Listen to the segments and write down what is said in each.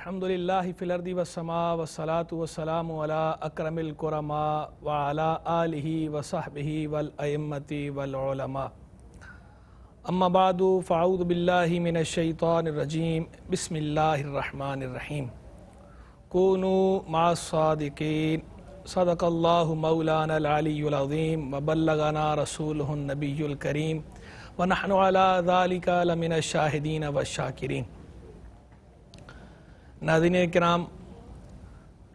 अल्हम्दुलिल्लाह फ़िलरदी वसमा वसलात वसलाम अला अक्रमिलकुरमा वाला आलि वसाहबी वलअमती वलमा अम्माबाद फ़ाउद बिल्लामिनशैतरजीम बसमीम कूनु मासादिकीन सदकल्ला मौलानालीम वबल्लगाना रसूल नबील करीम वनहन अला ज़ालिका लमिन शाहिदीन व शाकिरीन नादिन कराम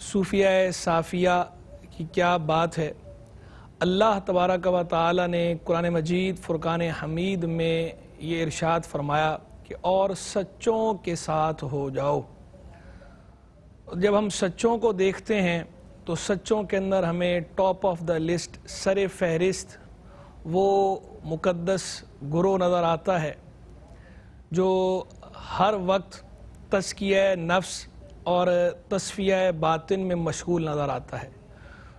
सूफिया साफिया की क्या बात है अल्लाह तबारक व ताली ने कुरान मजीद फ़ुरक़ान हमीद में ये इरशाद फरमाया कि और सच्चों के साथ हो जाओ जब हम सच्चों को देखते हैं तो सच्चों के अंदर हमें टॉप ऑफ द लिस्ट सर फहरिस्त वो मुक़दस गुरु नज़र आता है जो हर वक्त तस्किया नफ्स और तस्फिया बातिन में मशगूल नज़र आता है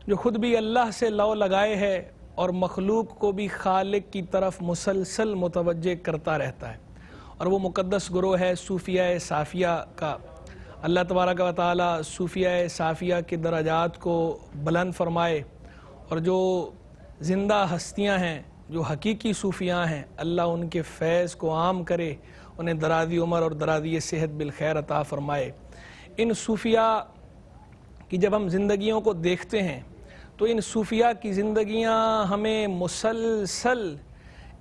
जो ख़ुद भी अल्लाह से लौ लगाए है और मखलूक को भी खालिक की तरफ मुसलसल मुतवजह करता रहता है और वो मुक़दस ग्रोह है सूफिया साफ़िया का अल्लाह तबारक व ताली सूफिया साफ़िया के दराजात को बुलंद फरमाए और जो ज़िंदा हस्तियाँ हैं जो हकीकी सूफियाँ हैं अल्लाह उनके फैज़ को आम करे उन्हें दरादी उमर और दरादी सेहत बिलखैर अता फ़रमाए इन सूफिया की जब हम जिंदगियों को देखते हैं तो इन सूफिया की जिंदगियां हमें मुसलसल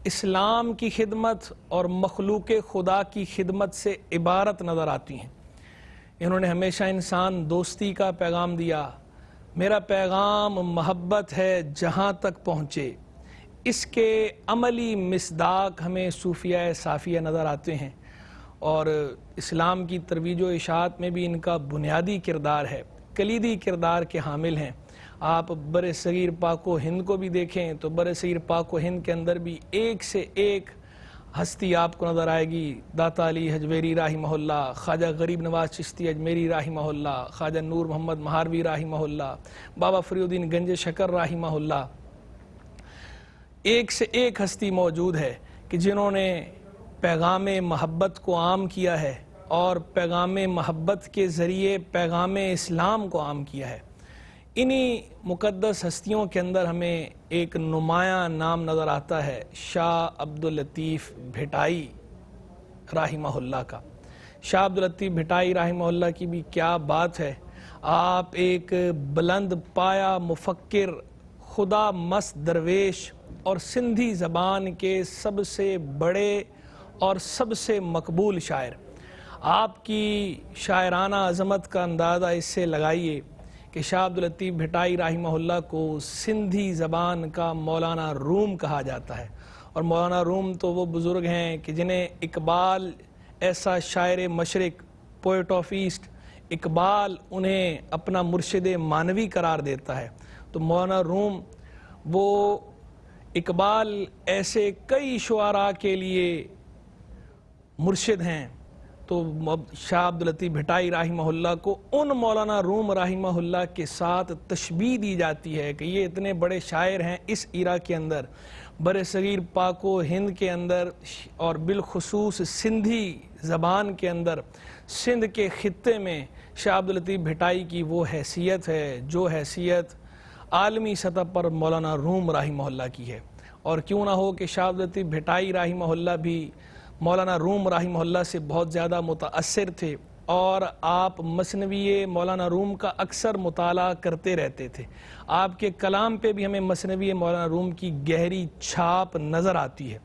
इस्लाम की खिदमत और मखलूक खुदा की खिदमत से इबारत नज़र आती हैं इन्होंने हमेशा इंसान दोस्ती का पैगाम दिया मेरा पैगाम मोहब्बत है जहाँ तक पहुँचे इसके अमली मसदाक हमें सूफिया साफिया नज़र आते हैं और इस्लाम की तरवीज इशात में भी इनका बुनियादी किरदार है कलीदी किरदार के हामिल हैं आप बर सग़ीर पाको हिंद को भी देखें तो बर सग़ीर पाको हिंद के अंदर भी एक से एक हस्ती आपको नज़र आएगी दाता अली हजवेरी राही मोहल्ला ख्वाजा गरीब नवाज चिश्ती अजमेरी राही मोहल्ला ख्वाजा नूर मोहम्मद महारवी राही मोहल्ला बाबा फरीद्दीन गंज शकर राही मोहल्ला एक से एक हस्ती मौजूद है कि जिन्होंने पैगाम महब्बत को आम किया है और पैगाम महब्बत के ज़रिए पैगाम इस्लाम को आम किया है इन्हीं मुकदस हस्तियों के अंदर हमें एक नुमाया नाम नज़र आता है शाह अब्दुलतीफ़ भिटाई राहिमहुल्ला का शाह अब्दुलतीफ़ भिटाई राहिमहुल्ला की भी क्या बात है आप एक बुलंद पाया मुफक्र खुदा मस्त दरवेश और सिंधी ज़बान के सबसे बड़े और सबसे मकबूल शायर आपकी शायराना अजमत का अंदाज़ा इससे लगाइए कि शाह भिटाई भटाई राहिमहुल्ला को सिंधी ज़बान का मौलाना रूम कहा जाता है और मौलाना रूम तो वो बुज़ुर्ग हैं कि जिन्हें इकबाल ऐसा शायर मशरक पोइट ऑफ ईस्ट इकबाल उन्हें अपना मुर्शद मानवी करार देता है तो मौलाना रूम वो इकबाल ऐसे कई शुरा के लिए मुर्शिद हैं तो शाह अब्दुलती राही राहिमहुल्ला को उन मौलाना रूम राहिमहुल्ला के साथ तशबी दी जाती है कि ये इतने बड़े शायर हैं इस इरा के अंदर बर सग़ीर पाको हिंद के अंदर और बिलखसूस सिंधी ज़बान के अंदर सिंध के ख़त्े में शाह अब्दुलती भिटाई की वो हैसियत है जो हैसियत आलमी सतह पर मौलाना रूम राही मोहल्ला की है और क्यों ना हो कि शाहदती भिटाई राही मोहल्ला भी मौलाना रूम राही मोहल्ला से बहुत ज़्यादा मुतासर थे और आप मसनवी मौलाना रूम का अक्सर मताल करते रहते थे आपके कलाम पे भी हमें मसनवी मौलाना रूम की गहरी छाप नज़र आती है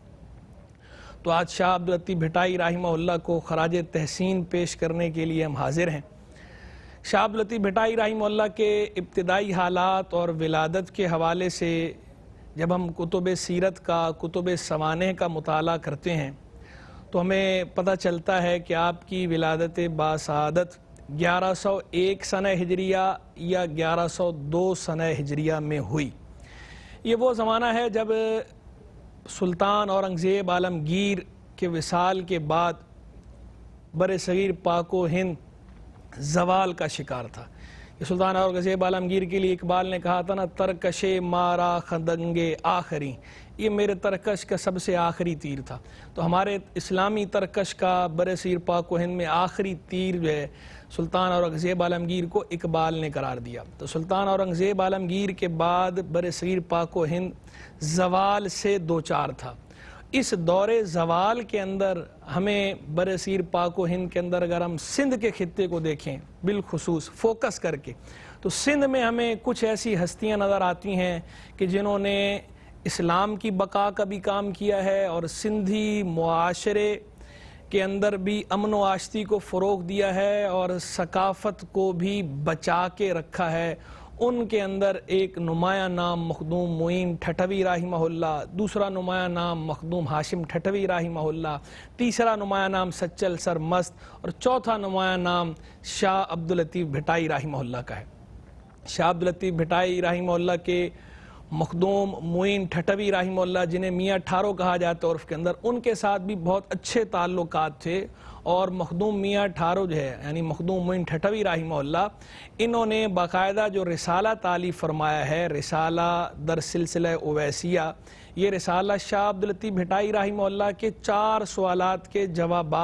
तो आज शाह अब्दुलती भिटाई राहिमा को खराज तहसीन पेश करने के लिए हम हाजिर हैं शाब लतीफ़ भटाई रहीमल्ला के इब्तदाई हालात और विलादत के हवाले से जब हम कुतुब सीरत का कुतुब सवाने का मताल करते हैं तो हमें पता चलता है कि आपकी विलादत सौ 1101 सन हिजरिया या 1102 सन हिजरिया में हुई ये वो ज़माना है जब सुल्तान औरंगज़ेब आलमगीर के विसाल के बाद बर सग़ीर पाको हिंद जवाल का शिकार था ये सुल्तान और गजेब आलमगीर के लिए इकबाल ने कहा था ना तरकश मारा खदंगे आखरी ये मेरे तरकश का सबसे आखिरी तीर था तो हमारे इस्लामी तरकश का बरसीर हिंद में आखिरी तीर जो है सुल्तान औरंगज़ेब आलमगीर को इकबाल ने करार दिया तो सुल्तान औरंगज़ेब आलमगीर के बाद बरसीर पाको हिंद जवाल से दो चार था इस दौरे जवाल के अंदर हमें बरसीर पाको हिंद के अंदर अगर हम सिंध के खत्े को देखें बिलखसूस फोकस करके तो सिंध में हमें कुछ ऐसी हस्तियां नज़र आती हैं कि जिन्होंने इस्लाम की बका का भी काम किया है और सिंधी माशरे के अंदर भी अमन व आश्ती को फ़रोग दिया है और सकाफ़त को भी बचा के रखा है उनके अंदर एक नुमाया नाम मखदूम मुईम ठटवी राही महल्ला दूसरा नुमाया नाम मखदूम हाशिम ठटवी राही महल्ला तीसरा नुमाया नाम सच्चल सर मस्त और चौथा नुमाया नाम शाह अब्दुलतीफ़ भिटाई राही महल्ला का है शाह अब्दुलतीफ़ भिटाई राही महल्ला के मखदूम मुइन ठटवी राही मोल्ला जिन्हें मियाँ ठारो कहा जाता है और उसके अंदर उनके साथ भी बहुत अच्छे ताल्लुक थे और मखदूम मियाँ जो है यानी मखदूम मोइन ठठवी मोहल्ला इन्होंने बाकायदा जो रिसाला ताली फरमाया है रिसाला दर सिलसिला ओवैसिया ये रिसाला शाह अब्दुलती भिटाई राही मोहल्ला के चार सवालत के जवाब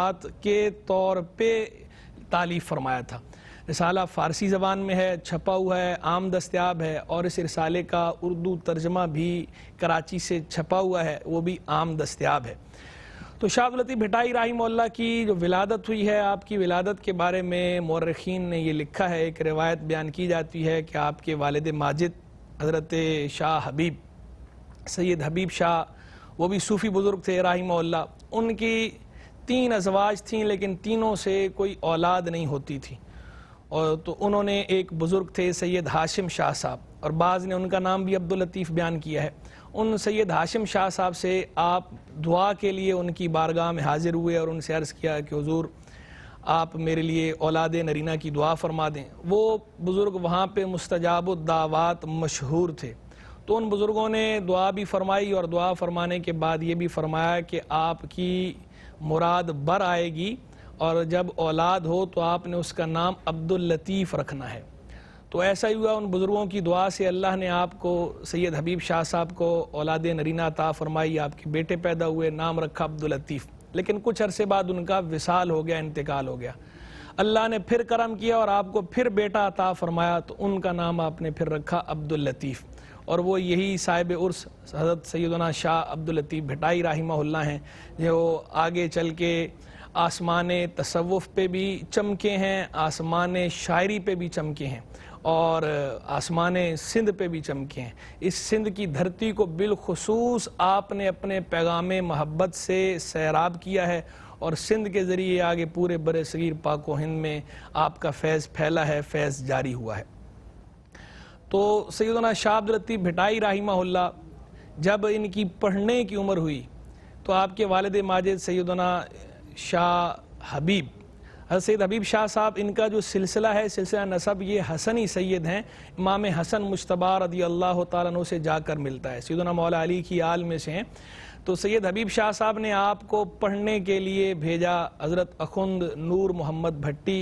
के तौर पर ताली फरमाया था रिसाला फ़ारसी ज़बान में है छपा हुआ है आम दस्तियाब है और इस रिसाले का उर्दू तर्जमा भी कराची से छपा हुआ है वो भी आम दस्तियाब है तो शाहदुलती भिटाई राहिमल्ला की जो विलादत हुई है आपकी विलादत के बारे में मौरखीन ने ये लिखा है एक रिवायत बयान की जाती है कि आपके वालद माजिद हज़रत शाह हबीब सैद हबीब शाह वो भी सूफ़ी बुज़ुर्ग थे राहिमल्ला उनकी तीन अजवाज थीं लेकिन तीनों से कोई औलाद नहीं होती थी और तो उन्होंने एक बुज़ुर्ग थे सैद हाशिम शाह साहब और बाज़ ने उनका नाम भी अब्दुल लतीफ़ बयान किया है उन सैयद हाशिम शाह साहब से आप दुआ के लिए उनकी बारगाह में हाजिर हुए और उनसे अर्ज़ किया कि हजूर आप मेरे लिए औलाद नरीना की दुआ फरमा दें वो बुज़ुर्ग वहाँ पर मुस्तजाब दावात मशहूर थे तो उन बुज़ुर्गों ने दुआ भी फरमाई और दुआ फरमाने के बाद ये भी फरमाया कि आपकी मुराद बर आएगी और जब औलाद हो तो आपने उसका नाम अब्दुल लतीफ़ रखना है तो ऐसा ही हुआ उन बुज़ुर्गों की दुआ से अल्लाह ने आपको सैयद हबीब शाह साहब को औलाद नरीना ता फरमाई आपके बेटे पैदा हुए नाम रखा अब्दुल लतीफ़ लेकिन कुछ अरसे बाद उनका विसाल हो गया इंतकाल हो गया अल्लाह ने फिर करम किया और आपको फिर बेटा अता फरमाया तो उनका नाम आपने फिर रखा अब्दुल लतीफ़ और वो यही साहिब उर्स हजरत सैदना शाह अब्दुल लतीफ़ भटाई राहिमल्ला हैं जो आगे चल के आसमान तसवुफ़ पे भी चमके हैं आसमान शायरी पे भी चमके हैं और आसमान सिंध पे भी चमके हैं इस सिंध की धरती को बिलखसूस आपने अपने पैगाम मोहब्बत से सैराब किया है और सिंध के ज़रिए आगे पूरे बर सगीर पाको हिंद में आपका फैज़ फैला है फैज़ जारी हुआ है तो सैदाना शाब्द लतीफ़ भिटाई राहिमा जब इनकी पढ़ने की उम्र हुई तो आपके वालद माजिद सैदाना शाह हबीब सैद हबीब शाह साहब इनका जो सिलसिला है सिलसिला नसब ये हसन ही सैद हैं इमाम हसन मुशतबा रदी अल्लाह तु से जाकर मिलता है सैदना मौला अली की आल में से हैं तो सैद हबीब शाह साहब ने आपको पढ़ने के लिए भेजा हज़रत अखुंद नूर मोहम्मद भट्टी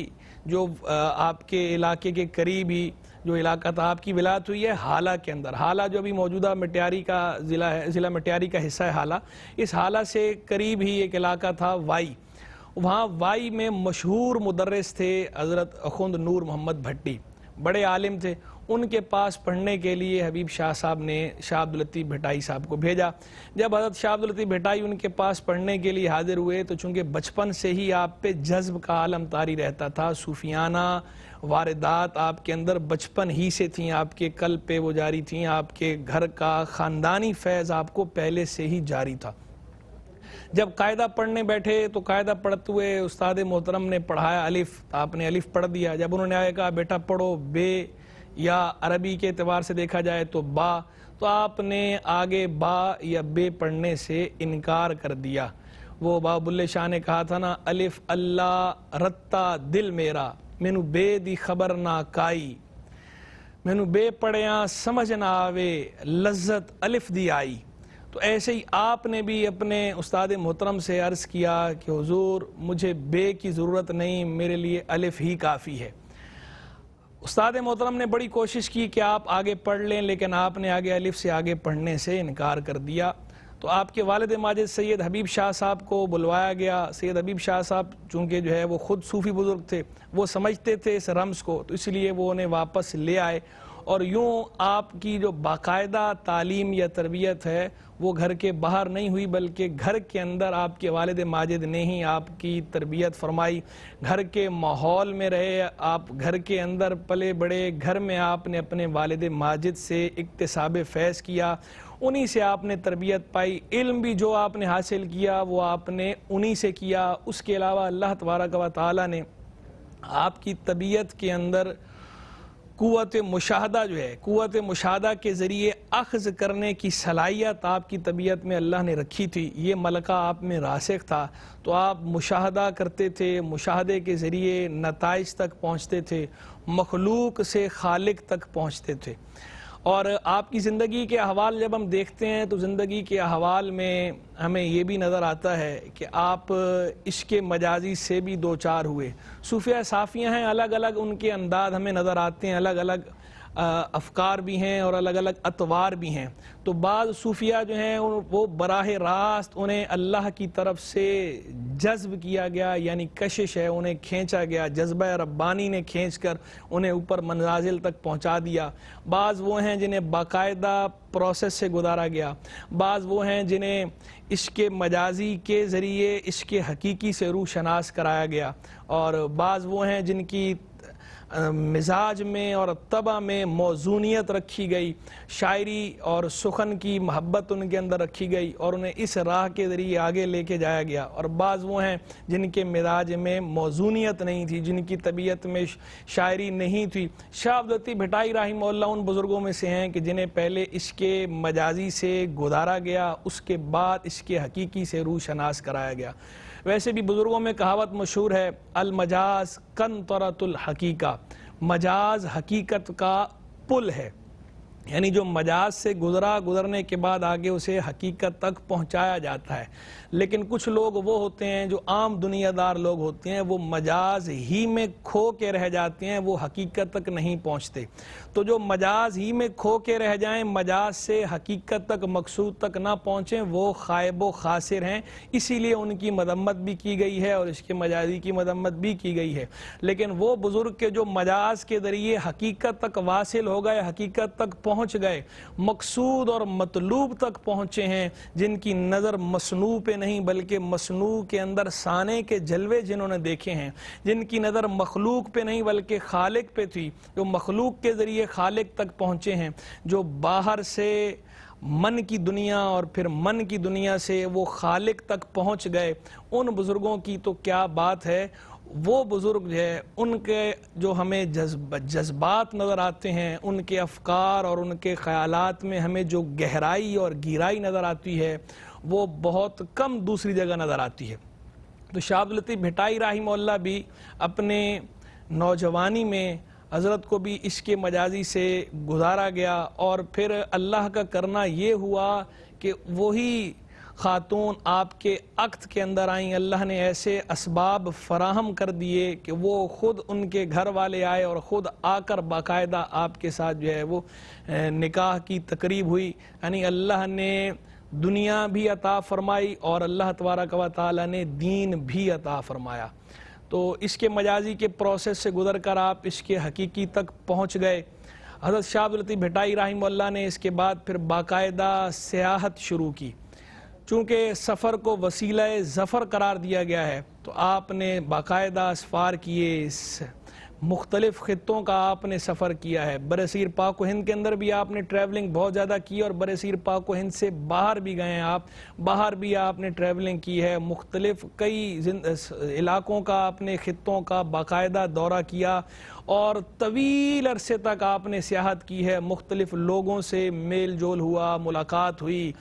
जो आपके इलाके के करीब ही जो इलाका था आपकी विलायत हुई है हाला के अंदर हाला जो अभी मौजूदा मटियारी का ज़िला है ज़िला मटियारी का हिस्सा है हाला इस हाला से करीब ही एक इलाका था वाई वहाँ वाई में मशहूर मदरस थे हज़रत अखुंद नूर मोहम्मद भट्टी बड़े आलिम थे उनके पास पढ़ने के लिए हबीब शाह साहब ने शाह अब्दुलती भटाई साहब को भेजा जब हजरत शाह अब्दुलती भटाई उनके पास पढ़ने के लिए हाजिर हुए तो चूंकि बचपन से ही आप पे जज्ब का आलम तारी रहता था सूफियाना वारदात आपके अंदर बचपन ही से थी आपके कल पे वो जारी थी आपके घर का ख़ानदानी फैज़ आपको पहले से ही जारी था जब कायदा पढ़ने बैठे तो कायदा पढ़ते हुए उस्ताद मोहतरम ने पढ़ाया अलिफ तो आपने अलिफ पढ़ दिया जब उन्होंने आया कहा बेटा पढ़ो बे या अरबी के एतबार से देखा जाए तो बा तो आपने आगे बा या बे पढ़ने से इनकार कर दिया वो बाबुल्ले शाह ने कहा था ना अलिफ अल्लाह रत्ता दिल मेरा मैनू बे दी खबर ना काई मैनू बे पढ़िया समझ ना आवे लज्जत अलिफ दी आई तो ऐसे ही आपने भी अपने उस्ताद मोहतरम से अर्ज़ किया कि हुजूर मुझे बे की ज़रूरत नहीं मेरे लिए अलिफ ही काफ़ी है उस्ताद मोहतरम ने बड़ी कोशिश की कि आप आगे पढ़ लें लेकिन आपने आगे अलिफ से आगे पढ़ने से इनकार कर दिया तो आपके वालद माजिद सैयद हबीब शाह साहब को बुलवाया गया सैयद हबीब शाह साहब चूँकि जो है वो ख़ुद सूफ़ी बुज़ुर्ग थे वो समझते थे इस रम्स को तो इसलिए वो उन्हें वापस ले आए और यूँ आपकी जो बाकायदा तालीम या तरबियत है वो घर के बाहर नहीं हुई बल्कि घर के अंदर आपके वालद माजिद ने ही आपकी तरबियत फरमाई घर के माहौल में रहे आप घर के अंदर पले बड़े घर में आपने अपने वालद माजिद से इकतसाब फैज़ किया उन्हीं से आपने तरबियत पाई इल्म भी जो आपने हासिल किया वो आपने उन्हीं से किया उसके अलावा अल्लाह तबारक व ताली ने आपकी तबीयत के अंदर कुत मुशाहदा जो है कुत मुशाहदा के ज़रिए अखज़ करने की सलाहियत आपकी तबीयत में अल्लाह ने रखी थी ये मलका आप में रासक था तो आप मुशाहदा करते थे मुशाहदे के ज़रिए नतज तक पहुँचते थे मखलूक से खालिक तक पहुँचते थे और आपकी ज़िंदगी के अहवाल जब हम देखते हैं तो ज़िंदगी के अहवाल में हमें ये भी नज़र आता है कि आप इश्क मजाजी से भी दो चार हुए सूफिया साफ़ियाँ हैं अलग अलग उनके अंदाज हमें नज़र आते हैं अलग अलग अफकार भी हैं और अलग अलग अतवार भी हैं तो बाद सूफिया जो हैं वो बराह रास्त उन्हें अल्लाह की तरफ से जज्ब किया गया यानी कशिश है उन्हें खींचा गया जज्ब रब्बानी ने खींच कर उन्हें ऊपर मंजाजिल तक पहुँचा दिया बाज़ वो हैं जिन्हें बाकायदा प्रोसेस से गुजारा गया बाज़ वो हैं जिन्हें इसके मजाजी के ज़रिए इसके हकीकी से रू शनास कराया गया और बाज़ वो हैं जिनकी मिजाज में और तबा में मौजूनीत रखी गई शायरी और सुखन की महब्बत उनके अंदर रखी गई और उन्हें इस राह के ज़रिए आगे लेके जाया गया और बाज़ वो हैं जिनके मिजाज में मौजूनीत नहीं थी जिनकी तबीयत में शायरी नहीं थी शाह भिटाई राही राहिम उन बुज़ुर्गों में से हैं कि जिन्हें पहले इसके मजाजी से गुजारा गया उसके बाद इसके हकीकी से रूशनास कराया गया वैसे भी बुज़ुर्गों में कहावत मशहूर है अलमजाज कन तरतुल हकीका मजाज हकीकत का पुल है यानी जो मजाज से गुजरा गुजरने के बाद आगे उसे हकीकत तक पहुंचाया जाता है लेकिन कुछ लोग वो होते हैं जो आम दुनियादार लोग होते हैं वो मजाज ही में खो के रह जाते हैं वो हकीकत तक नहीं पहुंचते तो जो मजाज ही में खो के रह जाएं मजाज से हकीकत तक मकसूद तक ना पहुंचें वो खायब व खासिर हैं इसीलिए उनकी मदम्मत भी की गई है और इसके मजाजी की मदम्मत भी की गई है लेकिन वो बुज़ुर्ग के जो मजाज के ज़रिए हकीकत तक वासिल हो गए हकीकत तक पहुंच गए मकसूद और मतलूब तक पहुंचे हैं जिनकी नज़र मसनू पे नहीं बल्कि मसनू के अंदर साने के जलवे जिन्होंने देखे हैं जिनकी नज़र मखलूक पे नहीं बल्कि खालिक पे थी जो मखलूक के ज़रिए खालिक तक पहुंचे हैं जो बाहर से मन की दुनिया और फिर मन की दुनिया से वो खालिक तक पहुंच गए उन बुज़ुर्गों की तो क्या बात है वो बुज़ुर्ग जो है उनके जो हमें जज्ब जज्बात नज़र आते हैं उनके अफकार और उनके ख़्यालत में हमें जो गहराई और गहराई नज़र आती है वो बहुत कम दूसरी जगह नज़र आती है तो शाहबलती भटाई राही भी अपने नौजवानी में हज़रत को भी इसके मजाजी से गुजारा गया और फिर अल्लाह का करना ये हुआ कि वही ख़ातून आपके अक्त के अंदर आईं अल्लाह ने ऐसे इसबाब फराहम कर दिए कि वो ख़ुद उनके घर वाले आए और ख़ुद आकर बाकायदा आपके साथ जो है वो निकाह की तकरीब हुई यानी अल्लाह ने दुनिया भी अता फ़रमाई और अल्लाह तबारक व ताली ने दीन भी अता फ़रमाया तो इसके मजाजी के प्रोसेस से गुजर कर आप इसके हकीकी तक पहुँच गए हजरत लतीफ़ भटाई राहिम ने इसके बाद फिर बाकायदा सियाहत शुरू की चूँकि सफ़र को वसीला ज़फ़र करार दिया गया है तो आपने बाकायदा असफ़ार किए इस मुख्तलिफ़ ख़त्ों का आपने सफ़र किया है बरसीर पाक हिंद के अंदर भी आपने ट्रैवलिंग बहुत ज़्यादा की और बरसीर पाक हिंद से बाहर भी गए हैं आप बाहर भी आपने ट्रैवलिंग की है मुख्तलिफ़ कई इलाकों का आपने ख़त्ों का बाकायदा दौरा किया और तवील अरसे तक आपने सियाहत की है मुख्तलिफ़ लोगों से मेल जोल हुआ मुलाकात हुई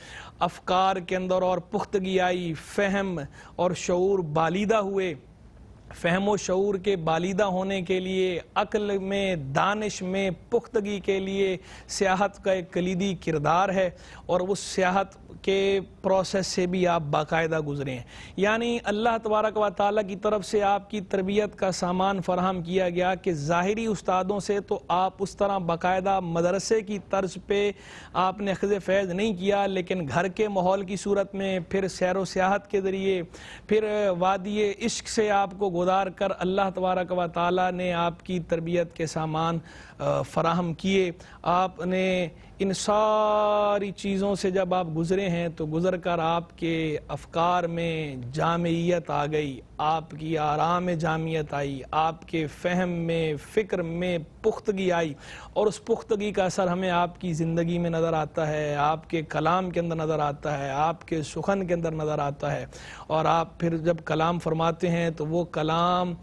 अफकार के अंदर और पुख्तगी आई फहम और शूर बालिदा हुए फहमो शूर के बालिदा होने के लिए अक्ल में दानिश में पुख्तगी के लिए सियाहत का एक कलीदी किरदार है और उस सियाहत के प्रोसेस से भी आप बाकायदा गुजरे हैं यानी अल्लाह तबारक व ताली की तरफ से आपकी तरबियत का सामान फराहम किया गया कि ज़ाहरी उस्तादों से तो आप उस तरह बाकायदा मदरसे की तर्ज पर आपने खज़ फैज़ नहीं किया लेकिन घर के माहौल की सूरत में फिर सैर व सियाहत के ज़रिए फिर वादी इश्क से आपको गुजार कर अल्लाह तबारक व ताली ने आपकी तरबियत के सामान फ़राहम किए आपने इन सारी चीज़ों से जब आप गुज़रे हैं तो गुज़र कर आपके अफकार में जामियत आ गई आपकी आराम में जामियत आई आपके फहम में फ़िक्र में पुख्तगी आई और उस पुख्तगी का असर हमें आपकी ज़िंदगी में नज़र आता है आपके कलाम के अंदर नज़र आता है आपके सुखन के अंदर नज़र आता है और आप फिर जब कलाम फरमाते हैं तो वो कलाम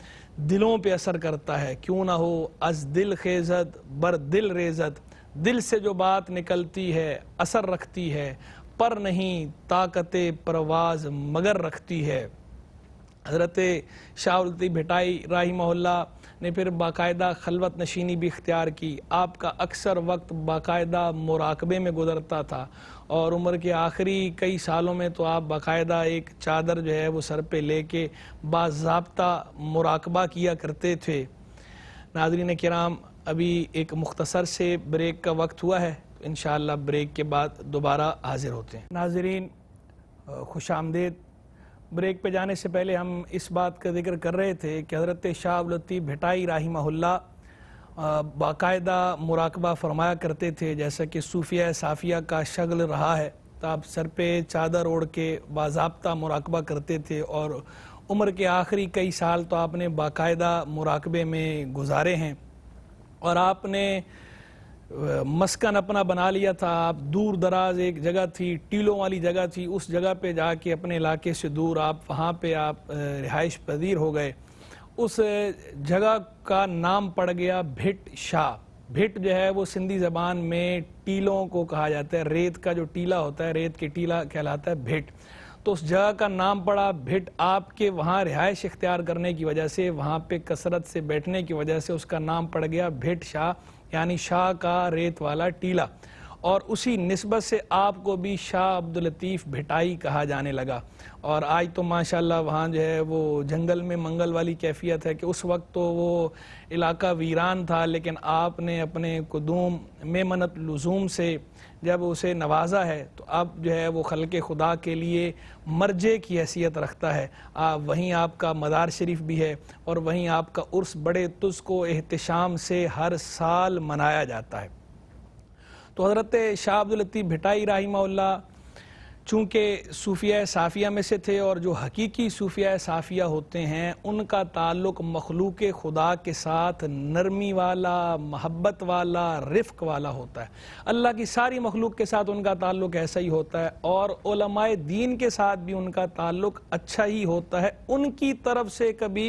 दिलों पर असर करता है क्यों ना हो अज दिल खेजत बर दिल रेजत दिल से जो बात निकलती है असर रखती है पर नहीं ताकत परवाज मगर रखती है हज़रत शाहती भिटाई राही मोहल्ला ने फिर बाकायदा खलवत नशीनी भी इख्तियार की आपका अक्सर वक्त बाकायदा मुराकबे में गुजरता था और उम्र के आखिरी कई सालों में तो आप बाकायदा एक चादर जो है वो सर पे लेके बाबा मुराकबा किया करते थे नादरी ने कराम अभी एक मुख्तसर से ब्रेक का वक्त हुआ है इन ब्रेक के बाद दोबारा हाजिर होते हैं नाजरीन खुश आमदेद ब्रेक पे जाने से पहले हम इस बात का जिक्र कर रहे थे कि हज़रत शाह लतीफ़ राही महल्ला बाकायदा मुराकबा फरमाया करते थे जैसा कि सूफिया साफिया का शगल रहा है तो आप सर पे चादर ओढ़ के बाबा मुराकबा करते थे और उम्र के आखिरी कई साल तो आपने बाकायदा मुराकबे में गुजारे हैं और आपने मस्कन अपना बना लिया था आप दूर दराज एक जगह थी टीलों वाली जगह थी उस जगह पे जाके अपने इलाके से दूर आप वहाँ पे आप रिहाइश पजीर हो गए उस जगह का नाम पड़ गया भिट शाह भिट जो है वो सिंधी ज़बान में टीलों को कहा जाता है रेत का जो टीला होता है रेत के टीला कहलाता है भिट तो उस जगह का नाम पड़ा भिट आपके वहाँ रिहायश इख्तियार करने की वजह से वहाँ पे कसरत से बैठने की वजह से उसका नाम पड़ गया भिट शाह यानी शाह का रेत वाला टीला और उसी नस्बत से आपको भी शाह अब्दुल लतीफ़ भिटाई कहा जाने लगा और आज तो माशाल्लाह वहाँ जो है वो जंगल में मंगल वाली कैफियत है कि उस वक्त तो वो इलाका वीरान था लेकिन आपने अपने कदूम मेमनत लजूम से जब उसे नवाजा है तो अब जो है वो खल के खुदा के लिए मर्जे की हैसियत रखता है आ, वहीं आपका मदार शरीफ भी है और वहीं आपका उर्स बड़े तुस को एहतशाम से हर साल मनाया जाता है तो हज़रत शाह अब्दुलती भिटाई रही चूंकि सूफिया साफिया में से थे और जो हकीकी सूफिया साफिया होते हैं उनका ताल्लुक मखलूक खुदा के साथ नरमी वाला महब्बत वाला रिफ्क वाला होता है अल्लाह की सारी मखलूक के साथ उनका ताल्लुक ऐसा ही होता है और दीन के साथ भी उनका ताल्लुक अच्छा ही होता है उनकी तरफ से कभी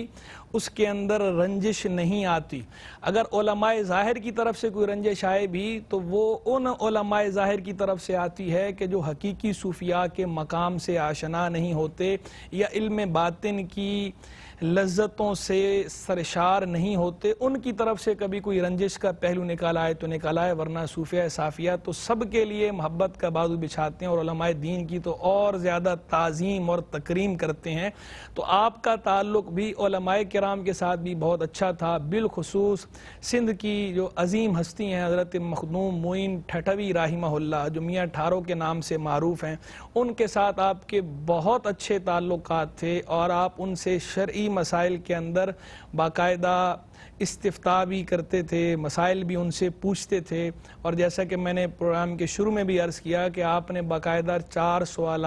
उसके अंदर रंजिश नहीं आती अगर ओलमाए ज़ाहिर की तरफ से कोई रंजिश आए भी तो वो उन ओलमाए ज़ाहिर की तरफ से आती है कि जो हकीकी सूफिया के मकाम से आशना नहीं होते या इल्म बातिन की लज्जतों से सरशार नहीं होते उनकी तरफ से कभी कोई रंजिश का पहलू निकाला है तो निकाला है वरना सूफिया साफिया तो सब के लिए मोहब्बत का बाजू बिछाते हैं और दीन की तो और ज़्यादा तज़ीम और तकरीम करते हैं तो आपका ताल्लुक भी कराम के साथ भी बहुत अच्छा था बिलखसूस सिंध की जो अजीम हस्ती हैं हज़रत मखदूम मोइन ठठवी राहिमल्ला जो मियाँ ठारो के नाम से मारूफ़ हैं उनके साथ आपके बहुत अच्छे ताल्लुक थे और आप उनसे शर्य मसाइल के अंदर बाकायदा इस्तफ़ा भी करते थे मसाइल भी उनसे पूछते थे और जैसा कि मैंने प्रोग्राम के शुरू में भी अर्ज़ किया कि आपने बाकायदा चार सवाल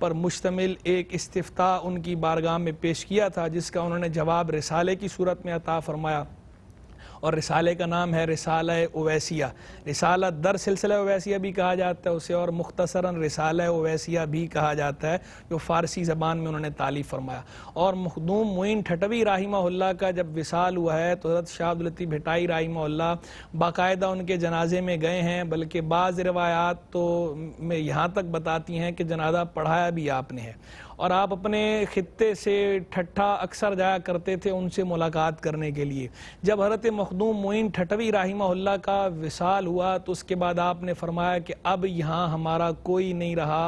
पर मुश्तमिल एक इस्तः उनकी बारगाह में पेश किया था जिसका उन्होंने जवाब रिसाले की सूरत में अता फ़रमाया और रिसाले का नाम है रिसाल ओवैसिया रिसाला दर सिलसिला ओवैसिया भी कहा जाता है उसे और मुख्तसरा रिसाल ओवैसिया भी कहा जाता है जो फ़ारसी ज़बान में उन्होंने तालीफ फरमाया और मखदूम मोइन ठटवी राहिमा का जब विसाल हुआ है तो हजरत शाहदुलती भिटाई राहिमा बाकायदा उनके जनाजे में गए हैं बल्कि बाज़ रवायात तो में यहाँ तक बताती हैं कि जनाजा पढ़ाया भी आपने है और आप अपने ख़त्े से ठट्ठा अक्सर जाया करते थे उनसे मुलाकात करने के लिए जब हरत मखदूम मोइन ठटवी राहिमल्ला का विशाल हुआ तो उसके बाद आपने फरमाया कि अब यहाँ हमारा कोई नहीं रहा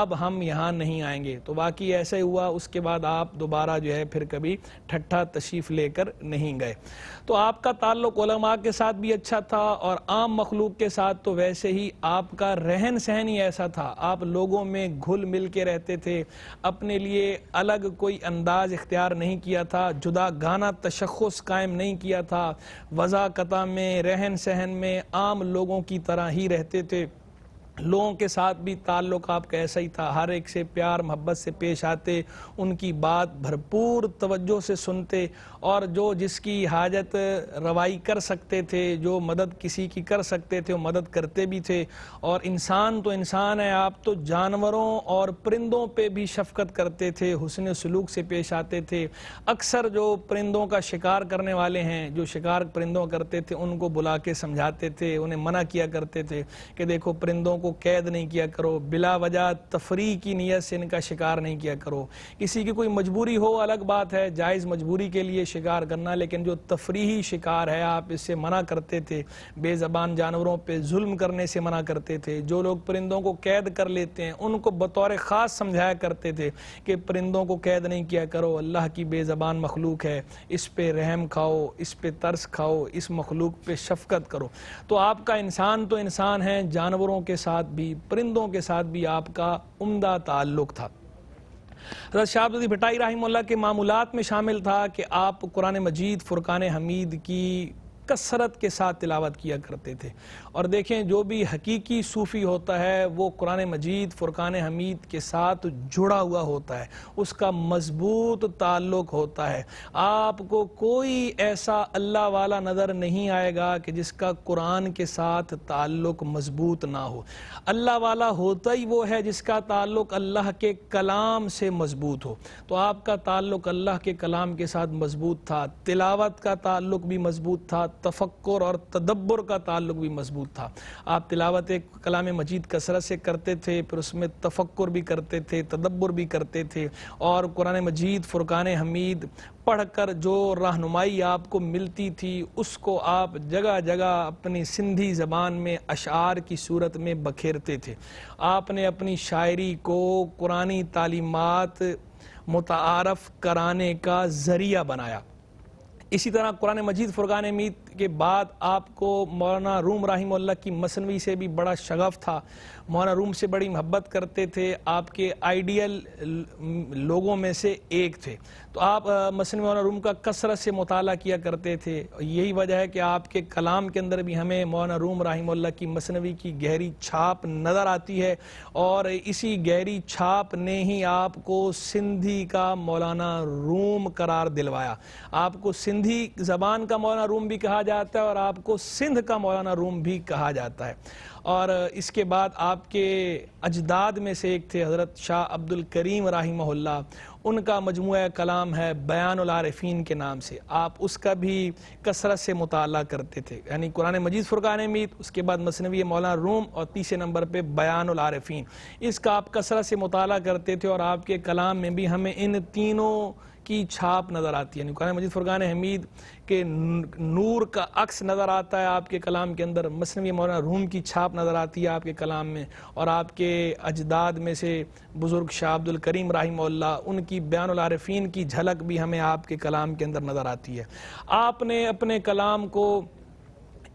अब हम यहाँ नहीं आएंगे तो बाकी ऐसे हुआ उसके बाद आप दोबारा जो है फिर कभी ठट्ठा तशीफ़ लेकर नहीं गए तो आपका ताल्लुक ओलमा के साथ भी अच्छा था और आम मखलूक के साथ तो वैसे ही आपका रहन सहन ही ऐसा था आप लोगों में घुल मिल के रहते थे अपने लिए अलग कोई अंदाज इख्तियार नहीं किया था जुदा गाना तशखस कायम नहीं किया था वज़ाकता में रहन सहन में आम लोगों की तरह ही रहते थे लोगों के साथ भी ताल्लुक आपका ऐसा ही था हर एक से प्यार मोहब्बत से पेश आते उनकी बात भरपूर तवज्जो से सुनते और जो जिसकी हाजत रवाई कर सकते थे जो मदद किसी की कर सकते थे वो मदद करते भी थे और इंसान तो इंसान है आप तो जानवरों और परिंदों पे भी शफकत करते थे हुसन सलूक से पेश आते थे अक्सर जो परिंदों का शिकार करने वाले हैं जो शिकार परिंदों करते थे उनको बुला के समझाते थे उन्हें मना किया करते थे कि देखो परिंदों को कैद नहीं किया करो बिला वजह तफरी की नीयत से इनका शिकार नहीं किया करो किसी की कोई मजबूरी हो अलग बात है जायज़ मजबूरी के लिए शिकार करना लेकिन जो तफरी शिकार है आप इससे मना करते थे बेज़बान जानवरों पर जुल्म करने से मना करते थे जो लोग परिंदों को कैद कर लेते हैं उनको बतौर ख़ास समझाया करते थे कि परिंदों को कैद नहीं किया करो अल्लाह की बेज़बान मखलूक है इस पर रहम खाओ इस पर तर्स खाओ इस मखलूक पर शफकत करो तो आपका इंसान तो इंसान है जानवरों के साथ भी परिंदों के साथ भी आपका उमदा ताल्लुक़ था हजरत शाहबदी भटाई रही के मामूलत में शामिल था कि आप कुरान मजीद फ़ुरकान हमीद की कसरत के साथ तिलावत किया करते थे और देखें जो भी हकीकी सूफ़ी होता है वो कुरान मजीद फ़ुरकान हमीद के साथ जुड़ा हुआ होता है उसका मजबूत ताल्लुक होता है आपको कोई ऐसा अल्लाह वाला नज़र नहीं आएगा कि जिसका कुरान के साथ ताल्लुक मजबूत ना हो अल्लाह वाला होता ही वो है जिसका ताल्लुक अल्लाह के कलाम से मजबूत हो तो आपका ताल्लुक अल्लाह के कलाम के साथ मजबूत था तिलावत का ताल्लुक भी मजबूत था तफक्र और तदब्बर का ताल्लुक भी मजबूत था आप तिलावत कलाम मजीद कसरत से करते थे फिर उसमें तफक्र भी करते थे तदब्बर भी करते थे और कुरान मजीद फ़ुरकान हमीद पढ़कर जो रहनुमाई आपको मिलती थी उसको आप जगह जगह अपनी सिंधी ज़बान में अशार की सूरत में बखेरते थे आपने अपनी शायरी को कुरानी तालीमत मुतारफ़ कराने का ज़रिया बनाया इसी तरह कुरान मजीद फ़ुरगान मीत के बाद आपको मौलाना रूम राहिमल्ला की मसनवी से भी बड़ा शगफ़ था मौलाना रूम से बड़ी मोहब्बत करते थे आपके आइडियल लोगों में से एक थे तो आप मसन मौलाना रूम का कसरत से मताल किया करते थे यही वजह है कि आपके कलाम के अंदर भी हमें मौलाना रूम राहिमल्ला की मसनवी की गहरी छाप नज़र आती है और इसी गहरी छाप ने ही आपको सिंधी का मौलाना रूम करार दिलवाया आपको सिंधी ज़बान का मौलाना रूम भी कहा जाता है और आपको सिंध का मौलाना रूम भी कहा जाता है और इसके बाद आपके अजदाद में से एक थे हज़रत शाह अब्दुल करीम रही उनका मजमू कलाम है बयान आरफीन के नाम से आप उसका भी कसरत से मुताल करते थे यानी कुरान मजीद फुरकान मीत उसके बाद मसनवी मौलाना रूम और तीसरे नंबर पर बयान आरफीन इसका आप कसरत से मुताल करते थे और आपके कलाम में भी हमें इन तीनों की छाप नज़र आती है कुरान मजीद फ़ुरान हमीद के नूर का अक्स नज़र आता है आपके कलाम के अंदर मसनवी मौलाना रूम की छाप नज़र आती है आपके कलाम में और आपके अजदाद में से बुज़ुर्ग शाह अब्दुल करीम राहिम उनकी बयान की झलक भी हमें आपके कलाम के अंदर नज़र आती है आपने अपने कलाम को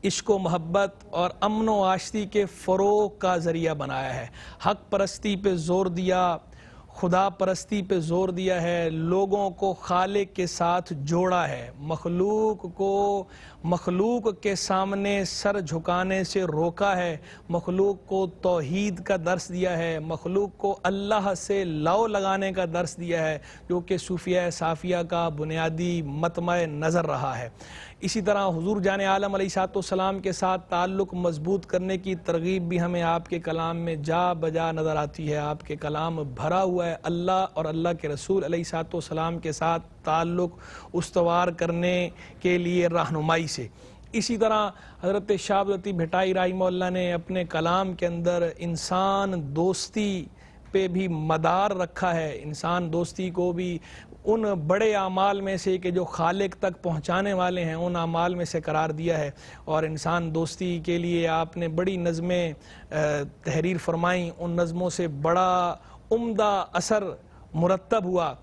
इश्को मोहब्बत और अमन व आशती के फ़रोग का ज़रिया बनाया है हक परस्ती पर ज़ोर दिया खुदा परस्ती पे जोर दिया है लोगों को खाले के साथ जोड़ा है मखलूक को मखलूक के सामने सर झुकाने से रोका है मखलूक को तोहीद का दर्स दिया है मखलूक को अल्लाह से लाओ लगाने का दर्स दिया है जो कि सूफिया साफिया का बुनियादी मतम नज़र रहा है इसी तरह हुजूर जान आलम सलाम के साथ ताल्लुक़ मजबूत करने की तरगीब भी हमें आपके कलाम में जा बजा नज़र आती है आपके कलाम भरा हुआ है अल्लाह और अल्लाह के रसूल सलाम के साथ ताल्लुक़ उसवार करने के लिए रहनुमाई से इसी तरह हज़रत शाबती भटाई राई मोल्ला ने अपने कलाम के अंदर इंसान दोस्ती पे भी मदार रखा है इंसान दोस्ती को भी उन बड़े अमाल में से कि जो खालिक तक पहुँचाने वाले हैं उन अमाल में से करार दिया है और इंसान दोस्ती के लिए आपने बड़ी नज़में तहरीर फरमाईं उन नज़मों से बड़ा उम्दा असर मुरतब हुआ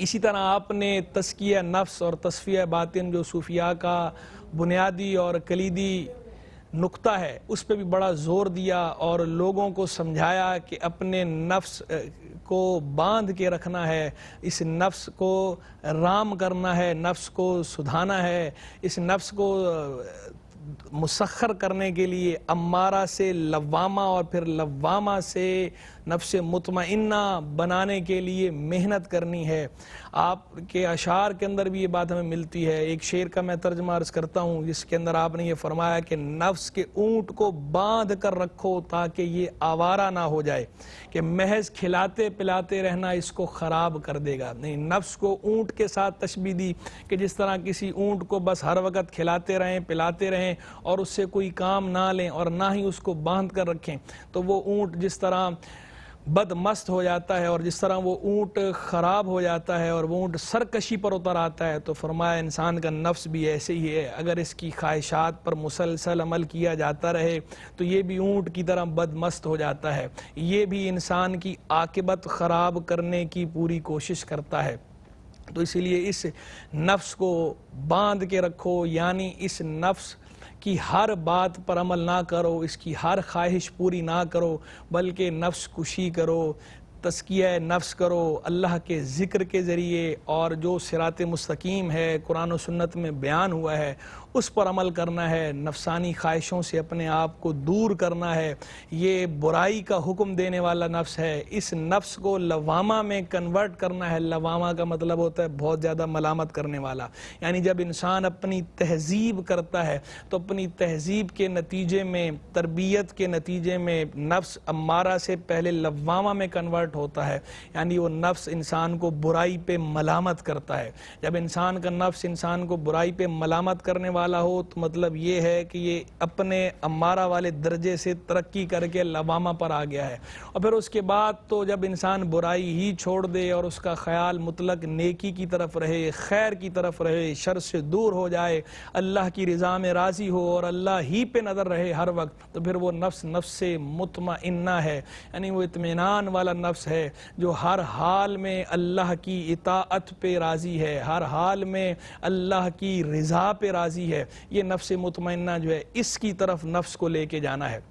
इसी तरह आपने तस्किया नफ्स और तस्फिया बातिन जो सूफिया का बुनियादी और कलीदी नुकता है उस पर भी बड़ा जोर दिया और लोगों को समझाया कि अपने नफ्स को बांध के रखना है इस नफ्स को राम करना है नफ्स को सुधाना है इस नफ्स को मुसखर करने के लिए अम्मारा से लवामा और फिर लवामा से नफ्स मुतमना बनाने के लिए मेहनत करनी है आपके अशार के अंदर भी ये बात हमें मिलती है एक शेर का मैं तर्जमा अर्ज करता हूँ जिसके अंदर आपने ये फरमाया कि नफ्स के ऊँट को बांध कर रखो ताकि ये आवारा ना हो जाए कि महज खिलाते पिलाते रहना इसको ख़राब कर देगा नहीं नफ्स को ऊँट के साथ तशबी दी कि जिस तरह किसी ऊँट को बस हर वक्त खिलाते रहें पिलाते रहें और उससे कोई काम ना लें और ना ही उसको बांध कर रखें तो वो ऊँट जिस तरह बदमस्त हो जाता है और जिस तरह वो ऊँट ख़राब हो जाता है और वो ऊँट सरकशी पर उतर आता है तो फरमाया इंसान का नफ्स भी ऐसे ही है अगर इसकी ख्वाहिशात पर मुसलसल अमल किया जाता रहे तो ये भी ऊँट की तरह बदमस्त हो जाता है ये भी इंसान की आकबत ख़राब करने की पूरी कोशिश करता है तो इसलिए इस नफ्स को बांध के रखो यानी इस नफ्स कि हर बात पर अमल ना करो इसकी हर ख्वाहिश पूरी ना करो बल्कि नफ्स कुशी करो तस्किया नफ्स करो अल्लाह के ज़िक्र के ज़रिए और जो सिरात मस्तकीम है कुरान सुन्नत में बयान हुआ है उस पर अमल करना है नफसानी ख्वाहिशों से अपने आप को दूर करना है ये बुराई का हुक्म देने वाला नफ्स है इस नफ्स को लवामा में कन्वर्ट करना है लवामा का मतलब होता है बहुत ज़्यादा मलामत करने वाला यानी जब इंसान अपनी तहजीब करता है तो अपनी तहजीब के नतीजे में तरबियत के नतीजे में नफ्स अमारा से पहले लवामा में कन्वर्ट होता है यानी वो नफ्स इंसान को बुराई पे मलामत करता है जब इंसान का नफ्स इंसान को बुराई पे मलामत करने वाला वाला हो तो मतलब ये है कि ये अपने अमारा वाले दर्जे से तरक्की करके लवामा पर आ गया है और फिर उसके बाद तो जब इंसान बुराई ही छोड़ दे और उसका ख्याल मुतलक नेकी की तरफ रहे खैर की तरफ रहे शर से दूर हो जाए अल्लाह की रज़ा में राज़ी हो और अल्लाह ही पे नज़र रहे हर वक्त तो फिर वो नफ्स नफ्स से इन्ना है यानी वो इतमान वाला नफ्स है जो हर हाल में अल्लाह की इतात पे राज़ी है हर हाल में अल्लाह की रज़ा पे राज़ी है ये नफ्स मुतमना जो है इसकी तरफ नफ्स को लेके जाना है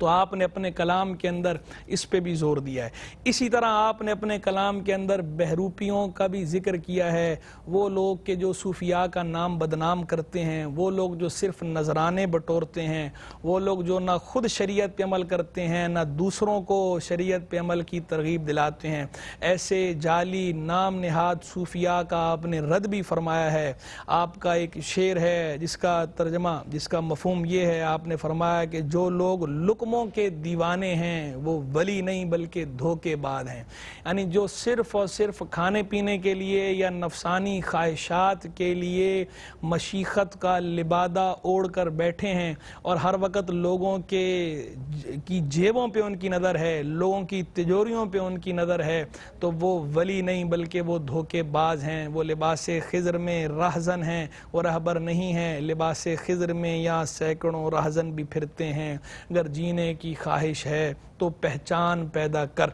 तो आपने अपने कलाम के अंदर इस पर भी जोर दिया है इसी तरह आपने अपने कलाम के अंदर बहरूपियों का भी जिक्र किया है वो लोग के जो सूफिया का नाम बदनाम करते हैं वो लोग जो सिर्फ नजराने बटोरते हैं वो लोग जो ना खुद शरीयत पे अमल करते हैं ना दूसरों को शरीयत पे अमल की तरगीब दिलाते हैं ऐसे जाली नाम नहाद सूफिया का आपने रद्द भी फरमाया है आपका एक शेर है जिसका तर्जमा जिसका मफहम ये है आपने फरमाया कि जो लोग लुकम हुक्मों के दीवाने हैं वो वली नहीं बल्कि धोखेबाज हैं यानी जो सिर्फ और सिर्फ खाने पीने के लिए या नफसानी ख्वाहिशात के लिए मशीखत का लिबादा ओढ़ कर बैठे हैं और हर वक्त लोगों के की जेबों पे उनकी नज़र है लोगों की तिजोरियों पे उनकी नज़र है तो वो वली नहीं बल्कि वो धोखेबाज हैं वो लिबास खिजर में राहजन हैं वो रहबर नहीं हैं लिबास खिजर में या सैकड़ों राहजन भी फिरते हैं अगर जीने होने की ख्वाहिश है तो पहचान पैदा कर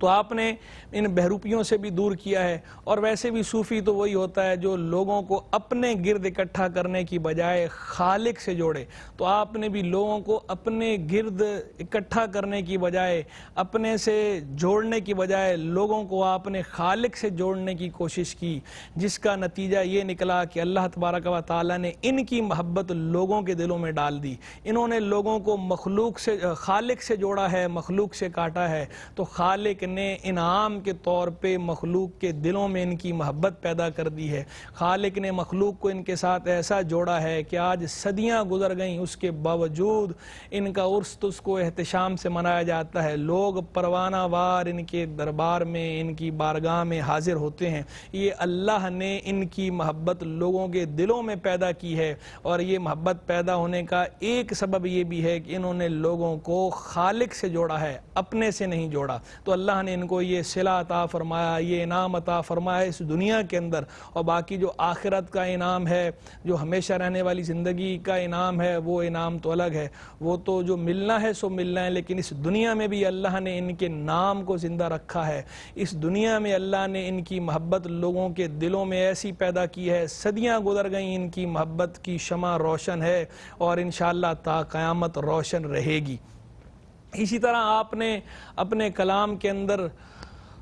तो आपने इन बहरूपियों से भी दूर किया है और वैसे भी सूफ़ी तो वही होता है जो लोगों को अपने गिर्द इकट्ठा करने की बजाय खालिक से जोड़े तो आपने भी लोगों को अपने गिर्द इकट्ठा करने की बजाय अपने से जोड़ने की बजाय लोगों को आपने खालिक से जोड़ने की कोशिश की जिसका नतीजा ये निकला कि अल्लाह तबारक व ताली ने इनकी महब्बत लोगों के दिलों में डाल दी इन्होंने लोगों को मखलूक से खालिक से जोड़ा है मखलूक से काटा है तो खालिक ने इनाम के तौर पर मखलूक के दिलों में इनकी मोहब्बत पैदा कर दी है खालिक ने मखलूक को इनके साथ ऐसा जोड़ा है कि आज सदियाँ गुजर गईं उसके बावजूद इनका उर्स तो उसको एहतशाम से मनाया जाता है लोग परवाना वार इनके दरबार में इनकी बारगाह में हाजिर होते हैं ये अल्लाह ने इनकी मोहब्बत लोगों के दिलों में पैदा की है और ये मोहब्बत पैदा होने का एक सबब ये भी है कि इन्होंने लोगों को खालिक से जोड़ा है अपने से नहीं जोड़ा तो अल्लाह अल्लाह ने इनको ये सिला अता फ़रमाया ये इनाम अता फ़रमाया इस दुनिया के अंदर और बाकी जो आखिरत का इनाम है जो हमेशा रहने वाली ज़िंदगी का इनाम है वो इनाम तो अलग है वो तो जो मिलना है सो मिलना है लेकिन इस दुनिया में भी अल्लाह ने इनके नाम को ज़िंदा रखा है इस दुनिया में अल्लाह ने इनकी मोहब्बत लोगों के दिलों में ऐसी पैदा की है सदियाँ गुजर गई इनकी मोहब्बत की शमा रोशन है और इन शाह ता क़्यामत रोशन रहेगी इसी तरह आपने अपने कलाम के अंदर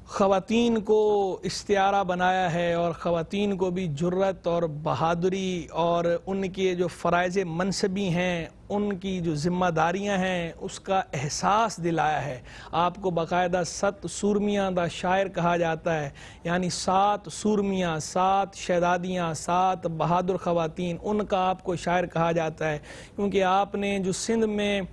ख़वान को इस्तारा बनाया है और ख़वान को भी जुर्रत और बहादुरी और उनके जो फ़रज़ मनसबी हैं उनकी जो ज़िम्मेदारियाँ हैं उसका एहसास दिलाया है आपको बाकायदा सत सुरमियाँ द शायर कहा जाता है यानी सात सुरमियाँ सात शहदादियाँ सात बहादुर ख़वान उनका आपको शायर कहा जाता है क्योंकि आपने जो सिंध में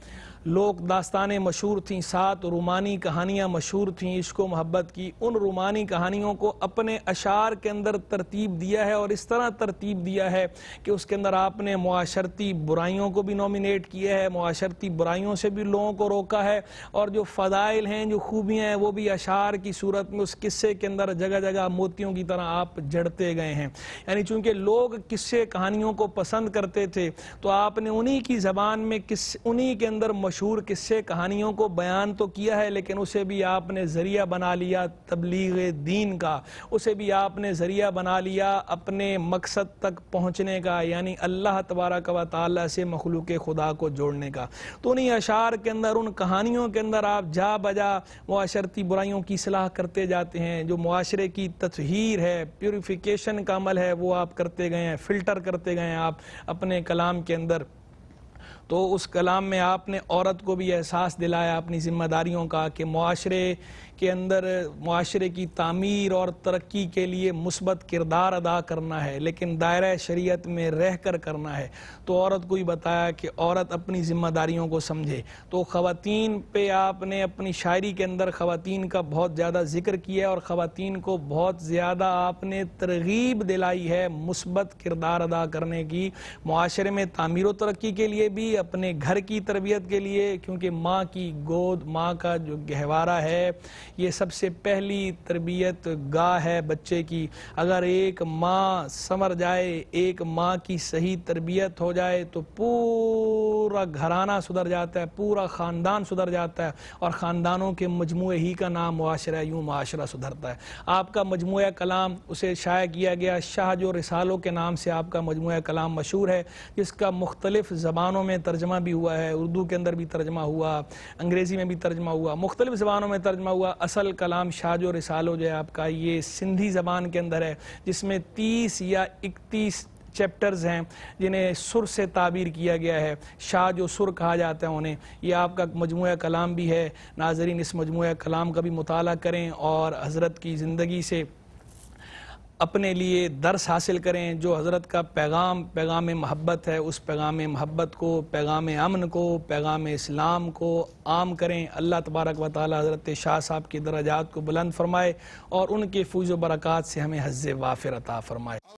लोक दास्तानें मशहूर थीं सात रूमानी कहानियाँ मशहूर थीं इश्को मोहब्बत की उन रूमानी कहानियों को अपने अशार के अंदर तरतीब दिया है और इस तरह तरतीब दिया है कि उसके अंदर आपने माशरती बुराइयों को भी नॉमिनेट किया है माशरती बुराइयों से भी लोगों को रोका है और जो फ़जाइल हैं जो खूबियाँ हैं वो भी अशार की सूरत में उस किस्से के अंदर जगह जगह मोतियों की तरह आप जड़ते गए हैं यानी चूँकि लोग किस्से कहानियों को पसंद करते थे तो आपने उन्हीं की ज़बान में किस उन्हीं के अंदर मशहूर किस्से कहानियों को बयान तो किया है लेकिन उसे भी आपने ज़रिया बना लिया तबलीग दीन का उसे भी आपने ज़रिया बना लिया अपने मकसद तक पहुँचने का यानी अल्लाह तबारा व ताली से मखलूक खुदा को जोड़ने का तो उन्हीं अशार के अंदर उन कहानियों के अंदर आप जा बजा माशरती बुराइयों की सलाह करते जाते हैं जो माशरे की तस्हीर है प्योरीफिकेशन का अमल है वो आप करते गए हैं फ़िल्टर करते गए हैं आप अपने कलाम के अंदर तो उस कलाम में आपने औरत को भी एहसास दिलाया अपनी ज़िम्मेदारियों का कि माशरे के अंदर माशरे की तमीर और तरक्की के लिए मुस्बत किरदार अदा करना है लेकिन दायरा शरीत में रह कर करना है तो औरत को ही बताया कि औरत अपनी ज़िम्मेदारियों को समझे तो ख़वान पर आपने अपनी शायरी के अंदर ख़वान का बहुत ज़्यादा जिक्र किया और ख़वान को बहुत ज़्यादा आपने तरगीब दिलाई है मुस्बत किरदार अदा करने की माशरे में व तरक्की के लिए भी अपने घर की तरबियत के लिए क्योंकि माँ की गोद माँ का जो गहवारा है ये सबसे पहली तरबियत गाह है बच्चे की अगर एक माँ समर जाए एक माँ की सही तरबियत हो जाए तो पूरा घराना सुधर जाता है पूरा ख़ानदान सुधर जाता है और ख़ानदानों के मजमू ही का नाम मुआशरा यूँ माशरा सुधरता है आपका मजमू कलाम उसे शाया किया गया शाह जो रिसालों के नाम से आपका मजमू कलाम मशहूर है जिसका मुख्तलिफ़ ज़बानों में तर्जमा भी हुआ है उर्दू के अंदर भी तर्जमा हुआ अंग्रेज़ी में भी तर्जमा हुआ मुख्तलिफ़ ज़बानों में तर्जमा हुआ असल कलाम शाह जो रिसाल हो जाए आपका ये सिंधी ज़बान के अंदर है जिसमें तीस या इकतीस चैप्टर्स हैं जिन्हें सुर से ताबीर किया गया है शाह जो सुर कहा जाता है उन्हें ये आपका मजमू कलाम भी है नाजरीन इस मजमू कलाम का भी मुताल करें और हज़रत की ज़िंदगी से अपने लिए दर्स हासिल करें जो हज़रत का पैगाम पैगाम महब्बत है उस पैगाम महब्बत को पैगाम अमन को पैगाम इस्लाम को आम करें अल्लाह तबारक व ताली हज़रत शाह साहब की दराजात को बुलंद फरमाए और उनके फूज बरक़ात से हमें हज़ वाफिर अता फरमाए